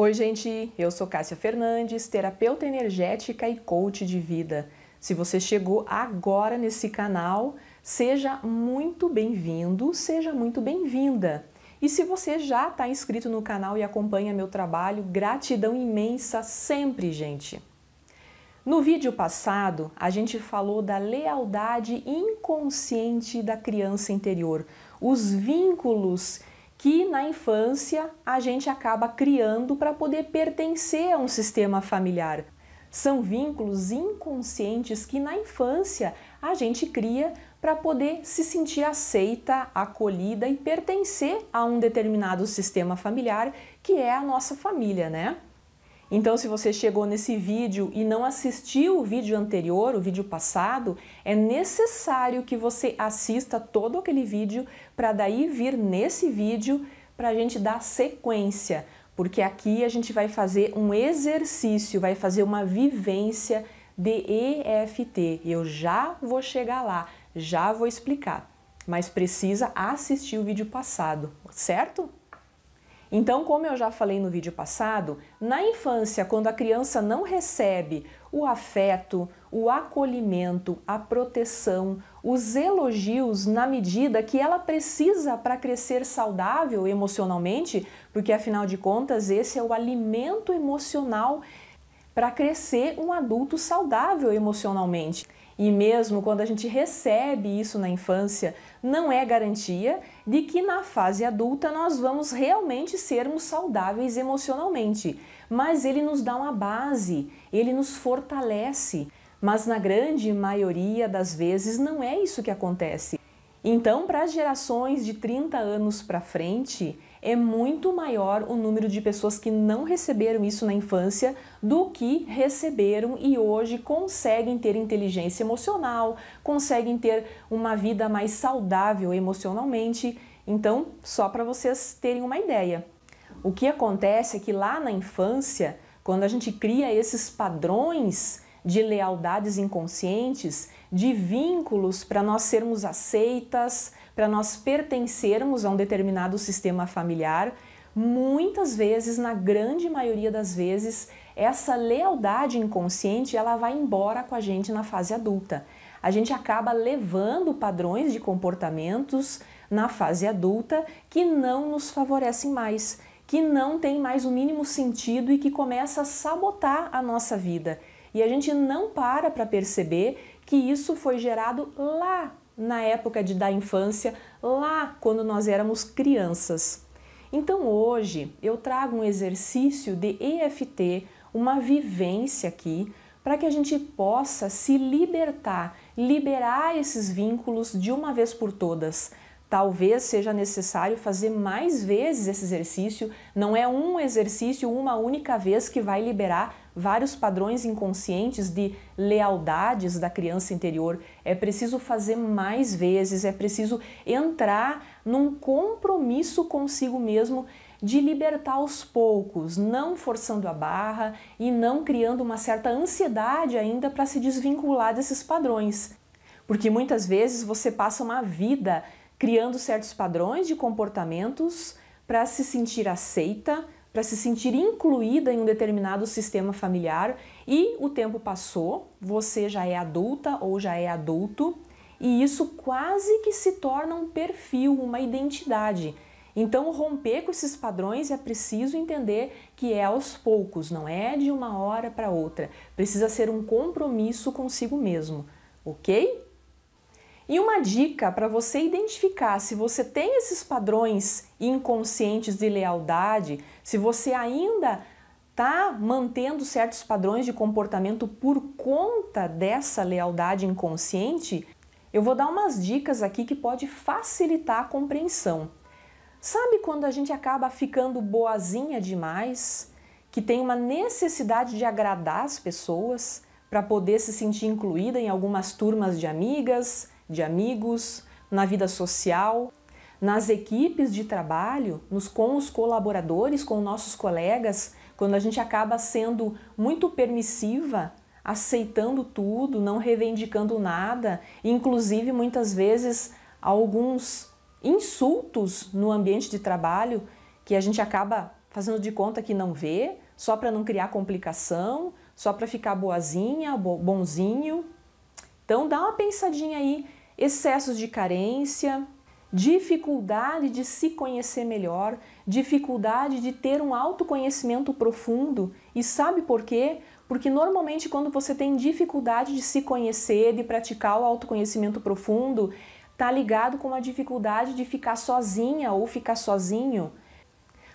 Oi, gente! Eu sou Cássia Fernandes, terapeuta energética e coach de vida. Se você chegou agora nesse canal, seja muito bem-vindo, seja muito bem-vinda. E se você já está inscrito no canal e acompanha meu trabalho, gratidão imensa sempre, gente! No vídeo passado, a gente falou da lealdade inconsciente da criança interior, os vínculos que na infância a gente acaba criando para poder pertencer a um sistema familiar. São vínculos inconscientes que na infância a gente cria para poder se sentir aceita, acolhida e pertencer a um determinado sistema familiar que é a nossa família, né? Então, se você chegou nesse vídeo e não assistiu o vídeo anterior, o vídeo passado, é necessário que você assista todo aquele vídeo para daí vir nesse vídeo para a gente dar sequência, porque aqui a gente vai fazer um exercício, vai fazer uma vivência de EFT. Eu já vou chegar lá, já vou explicar, mas precisa assistir o vídeo passado, certo? Então, como eu já falei no vídeo passado, na infância, quando a criança não recebe o afeto, o acolhimento, a proteção, os elogios na medida que ela precisa para crescer saudável emocionalmente, porque afinal de contas esse é o alimento emocional para crescer um adulto saudável emocionalmente. E mesmo quando a gente recebe isso na infância, não é garantia de que na fase adulta nós vamos realmente sermos saudáveis emocionalmente. Mas ele nos dá uma base, ele nos fortalece. Mas na grande maioria das vezes não é isso que acontece. Então, para as gerações de 30 anos para frente, é muito maior o número de pessoas que não receberam isso na infância do que receberam e hoje conseguem ter inteligência emocional, conseguem ter uma vida mais saudável emocionalmente. Então, só para vocês terem uma ideia. O que acontece é que lá na infância, quando a gente cria esses padrões, de lealdades inconscientes, de vínculos para nós sermos aceitas, para nós pertencermos a um determinado sistema familiar, muitas vezes, na grande maioria das vezes, essa lealdade inconsciente ela vai embora com a gente na fase adulta. A gente acaba levando padrões de comportamentos na fase adulta que não nos favorecem mais, que não tem mais o mínimo sentido e que começa a sabotar a nossa vida. E a gente não para para perceber que isso foi gerado lá na época de, da infância, lá quando nós éramos crianças. Então hoje eu trago um exercício de EFT, uma vivência aqui, para que a gente possa se libertar, liberar esses vínculos de uma vez por todas. Talvez seja necessário fazer mais vezes esse exercício, não é um exercício uma única vez que vai liberar vários padrões inconscientes de lealdades da criança interior. É preciso fazer mais vezes, é preciso entrar num compromisso consigo mesmo de libertar aos poucos, não forçando a barra e não criando uma certa ansiedade ainda para se desvincular desses padrões. Porque muitas vezes você passa uma vida criando certos padrões de comportamentos para se sentir aceita, para se sentir incluída em um determinado sistema familiar e o tempo passou, você já é adulta ou já é adulto e isso quase que se torna um perfil, uma identidade. Então, romper com esses padrões é preciso entender que é aos poucos, não é de uma hora para outra. Precisa ser um compromisso consigo mesmo, ok? E uma dica para você identificar se você tem esses padrões inconscientes de lealdade, se você ainda está mantendo certos padrões de comportamento por conta dessa lealdade inconsciente, eu vou dar umas dicas aqui que pode facilitar a compreensão. Sabe quando a gente acaba ficando boazinha demais, que tem uma necessidade de agradar as pessoas para poder se sentir incluída em algumas turmas de amigas, de amigos, na vida social, nas equipes de trabalho, nos com os colaboradores, com nossos colegas, quando a gente acaba sendo muito permissiva, aceitando tudo, não reivindicando nada, inclusive muitas vezes alguns insultos no ambiente de trabalho que a gente acaba fazendo de conta que não vê, só para não criar complicação, só para ficar boazinha, bonzinho. Então dá uma pensadinha aí excessos de carência, dificuldade de se conhecer melhor, dificuldade de ter um autoconhecimento profundo. E sabe por quê? Porque normalmente quando você tem dificuldade de se conhecer, de praticar o autoconhecimento profundo, tá ligado com a dificuldade de ficar sozinha ou ficar sozinho.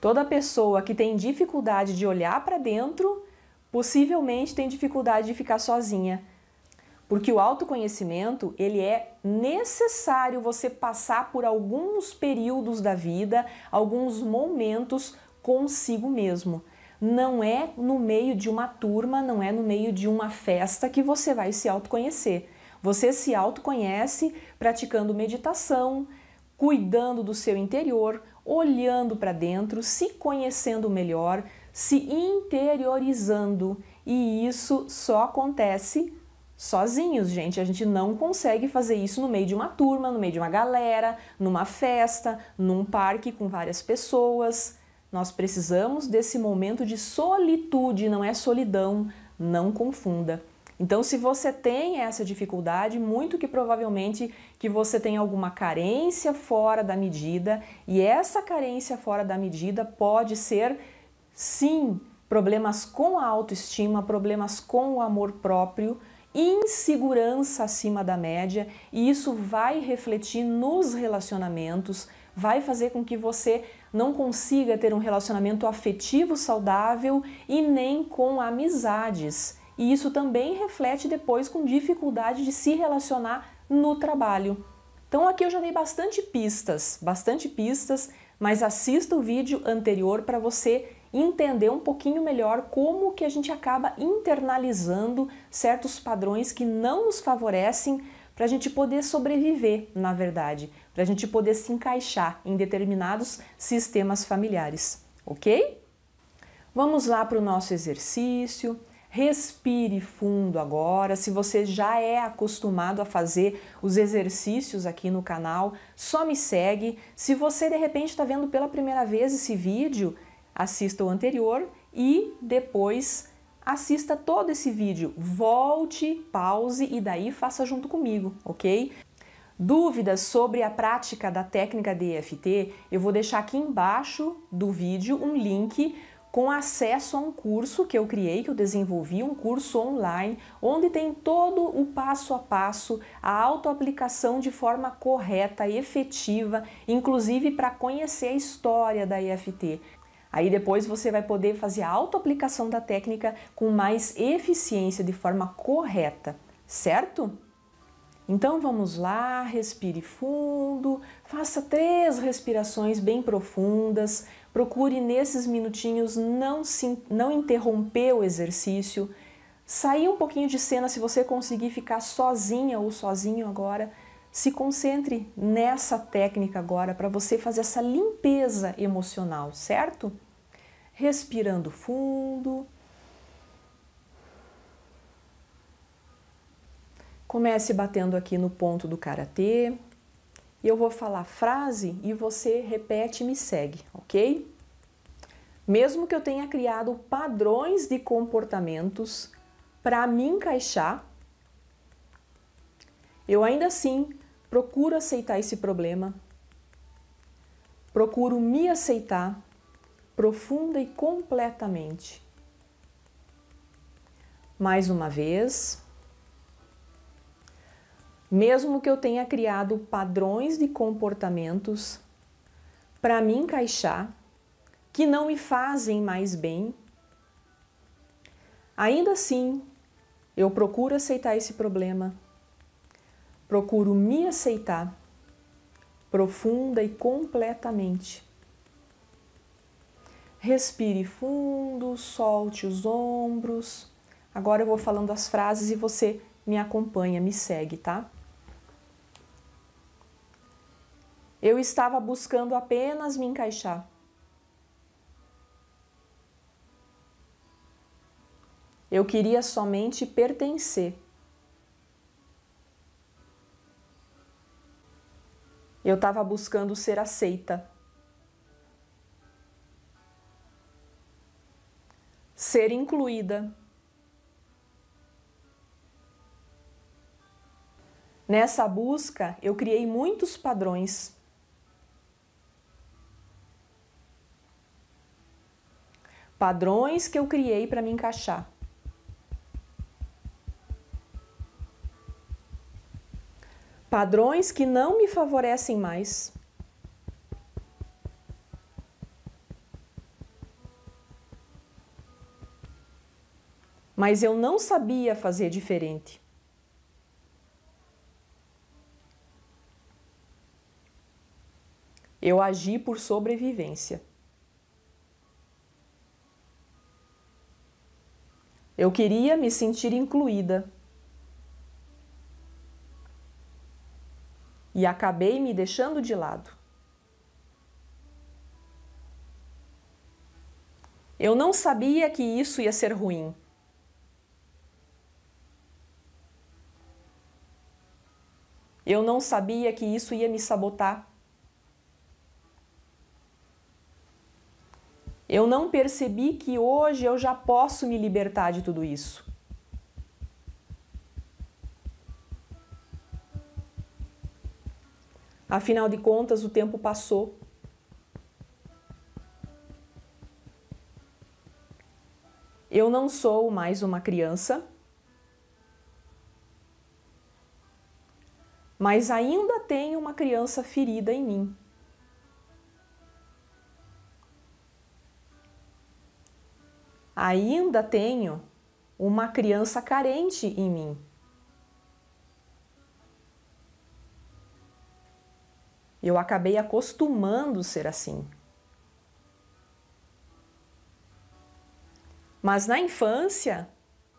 Toda pessoa que tem dificuldade de olhar para dentro, possivelmente tem dificuldade de ficar sozinha. Porque o autoconhecimento, ele é necessário você passar por alguns períodos da vida, alguns momentos consigo mesmo. Não é no meio de uma turma, não é no meio de uma festa que você vai se autoconhecer. Você se autoconhece praticando meditação, cuidando do seu interior, olhando para dentro, se conhecendo melhor, se interiorizando. E isso só acontece sozinhos, gente. A gente não consegue fazer isso no meio de uma turma, no meio de uma galera, numa festa, num parque com várias pessoas. Nós precisamos desse momento de solitude, não é solidão, não confunda. Então, se você tem essa dificuldade, muito que provavelmente que você tem alguma carência fora da medida, e essa carência fora da medida pode ser sim problemas com a autoestima, problemas com o amor próprio, insegurança acima da média e isso vai refletir nos relacionamentos, vai fazer com que você não consiga ter um relacionamento afetivo saudável e nem com amizades. E isso também reflete depois com dificuldade de se relacionar no trabalho. Então aqui eu já dei bastante pistas, bastante pistas, mas assista o vídeo anterior para você entender um pouquinho melhor como que a gente acaba internalizando certos padrões que não nos favorecem para a gente poder sobreviver, na verdade, para a gente poder se encaixar em determinados sistemas familiares, ok? Vamos lá para o nosso exercício. Respire fundo agora. Se você já é acostumado a fazer os exercícios aqui no canal, só me segue. Se você de repente está vendo pela primeira vez esse vídeo, assista o anterior e depois assista todo esse vídeo. Volte, pause e daí faça junto comigo, ok? Dúvidas sobre a prática da técnica DFT, eu vou deixar aqui embaixo do vídeo um link com acesso a um curso que eu criei, que eu desenvolvi, um curso online, onde tem todo o passo a passo, a autoaplicação de forma correta e efetiva, inclusive para conhecer a história da EFT. Aí depois você vai poder fazer a autoaplicação da técnica com mais eficiência, de forma correta, certo? Então vamos lá, respire fundo, faça três respirações bem profundas, procure nesses minutinhos não, se, não interromper o exercício, sair um pouquinho de cena se você conseguir ficar sozinha ou sozinho agora se concentre nessa técnica agora para você fazer essa limpeza emocional, certo? Respirando fundo. Comece batendo aqui no ponto do karatê. Eu vou falar frase e você repete e me segue, ok? Mesmo que eu tenha criado padrões de comportamentos para me encaixar, eu ainda assim procuro aceitar esse problema, procuro me aceitar profunda e completamente. Mais uma vez, mesmo que eu tenha criado padrões de comportamentos para me encaixar, que não me fazem mais bem, ainda assim eu procuro aceitar esse problema, procuro me aceitar profunda e completamente. Respire fundo, solte os ombros. Agora eu vou falando as frases e você me acompanha, me segue, tá? Eu estava buscando apenas me encaixar. Eu queria somente pertencer. Eu estava buscando ser aceita. Ser incluída. Nessa busca, eu criei muitos padrões. Padrões que eu criei para me encaixar. padrões que não me favorecem mais. Mas eu não sabia fazer diferente. Eu agi por sobrevivência. Eu queria me sentir incluída. e acabei me deixando de lado. Eu não sabia que isso ia ser ruim. Eu não sabia que isso ia me sabotar. Eu não percebi que hoje eu já posso me libertar de tudo isso. Afinal de contas, o tempo passou. Eu não sou mais uma criança, mas ainda tenho uma criança ferida em mim. Ainda tenho uma criança carente em mim. Eu acabei acostumando ser assim. Mas na infância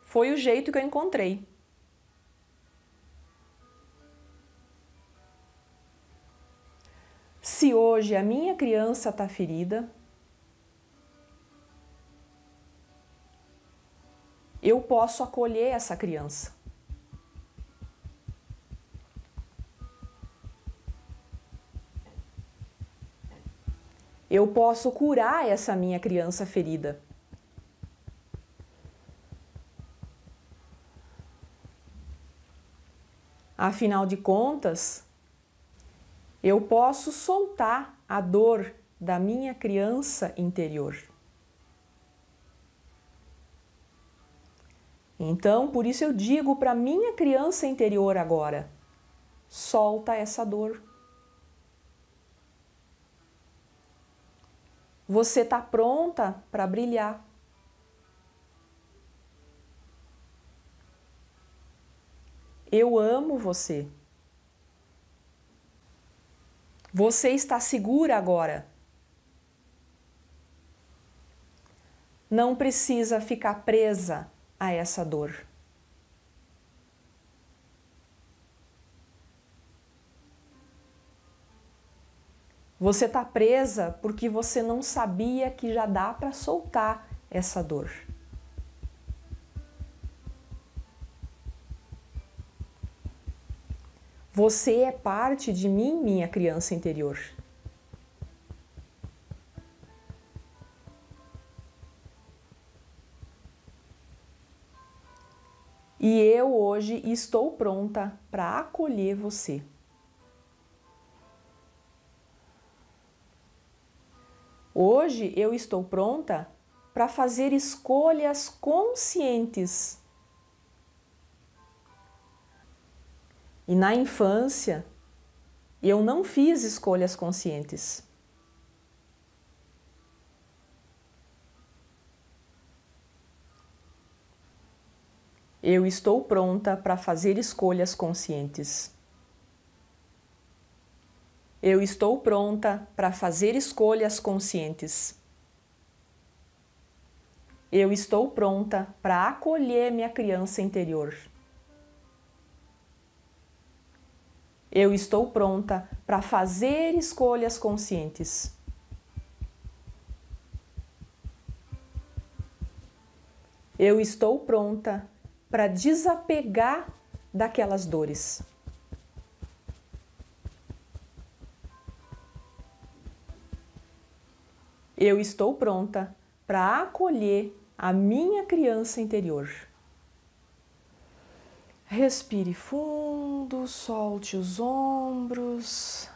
foi o jeito que eu encontrei. Se hoje a minha criança está ferida, eu posso acolher essa criança. eu posso curar essa minha criança ferida. Afinal de contas, eu posso soltar a dor da minha criança interior. Então, por isso eu digo para minha criança interior agora: solta essa dor. Você está pronta para brilhar. Eu amo você. Você está segura agora. Não precisa ficar presa a essa dor. Você está presa porque você não sabia que já dá para soltar essa dor. Você é parte de mim, minha criança interior. E eu hoje estou pronta para acolher você. Hoje eu estou pronta para fazer escolhas conscientes. E na infância, eu não fiz escolhas conscientes. Eu estou pronta para fazer escolhas conscientes. Eu estou pronta para fazer escolhas conscientes. Eu estou pronta para acolher minha criança interior. Eu estou pronta para fazer escolhas conscientes. Eu estou pronta para desapegar daquelas dores. eu estou pronta para acolher a minha criança interior. Respire fundo, solte os ombros.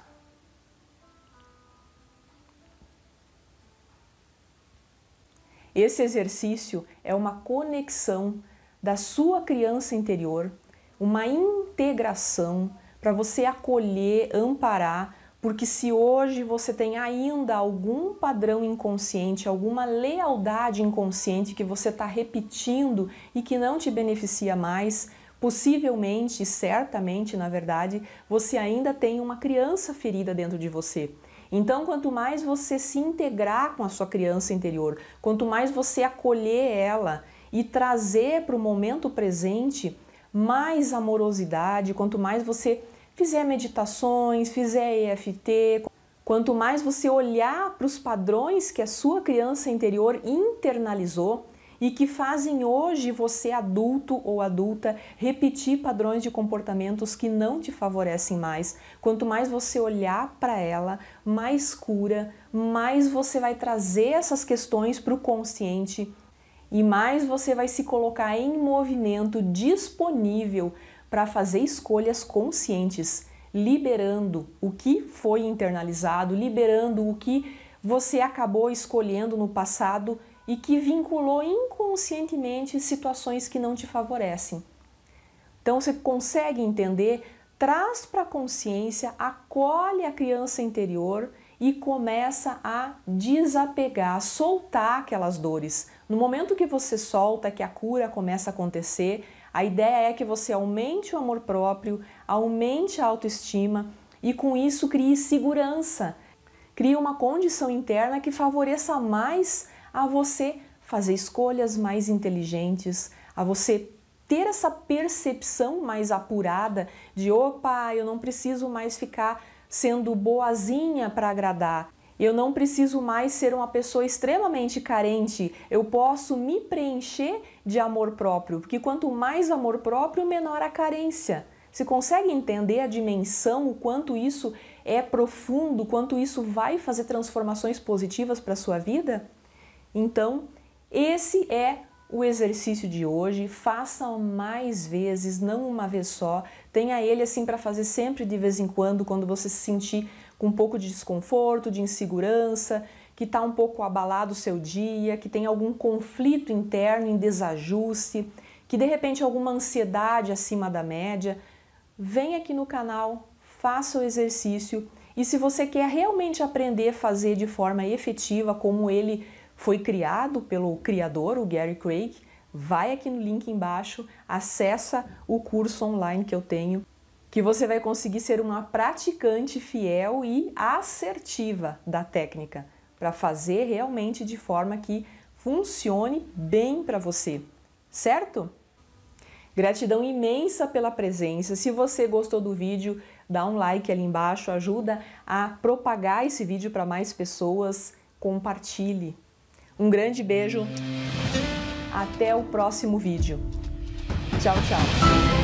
Esse exercício é uma conexão da sua criança interior, uma integração para você acolher, amparar porque se hoje você tem ainda algum padrão inconsciente, alguma lealdade inconsciente que você está repetindo e que não te beneficia mais, possivelmente, certamente, na verdade, você ainda tem uma criança ferida dentro de você. Então, quanto mais você se integrar com a sua criança interior, quanto mais você acolher ela e trazer para o momento presente mais amorosidade, quanto mais você fizer meditações, fizer EFT, quanto mais você olhar para os padrões que a sua criança interior internalizou e que fazem hoje você adulto ou adulta repetir padrões de comportamentos que não te favorecem mais, quanto mais você olhar para ela, mais cura, mais você vai trazer essas questões para o consciente e mais você vai se colocar em movimento disponível para fazer escolhas conscientes, liberando o que foi internalizado, liberando o que você acabou escolhendo no passado e que vinculou inconscientemente situações que não te favorecem. Então você consegue entender, traz para a consciência, acolhe a criança interior e começa a desapegar, a soltar aquelas dores. No momento que você solta, que a cura começa a acontecer, a ideia é que você aumente o amor próprio, aumente a autoestima e com isso crie segurança. Crie uma condição interna que favoreça mais a você fazer escolhas mais inteligentes, a você ter essa percepção mais apurada de opa, eu não preciso mais ficar sendo boazinha para agradar eu não preciso mais ser uma pessoa extremamente carente. Eu posso me preencher de amor próprio, porque quanto mais amor próprio, menor a carência. Você consegue entender a dimensão, o quanto isso é profundo, quanto isso vai fazer transformações positivas para a sua vida? Então, esse é o exercício de hoje. Faça mais vezes, não uma vez só. Tenha ele assim para fazer sempre de vez em quando, quando você se sentir com um pouco de desconforto, de insegurança, que está um pouco abalado o seu dia, que tem algum conflito interno em desajuste, que de repente alguma ansiedade acima da média, vem aqui no canal, faça o exercício e se você quer realmente aprender a fazer de forma efetiva como ele foi criado pelo criador, o Gary Craig, vai aqui no link embaixo, acessa o curso online que eu tenho que você vai conseguir ser uma praticante fiel e assertiva da técnica para fazer realmente de forma que funcione bem para você, certo? Gratidão imensa pela presença. Se você gostou do vídeo, dá um like ali embaixo, ajuda a propagar esse vídeo para mais pessoas, compartilhe. Um grande beijo. Até o próximo vídeo. Tchau, tchau.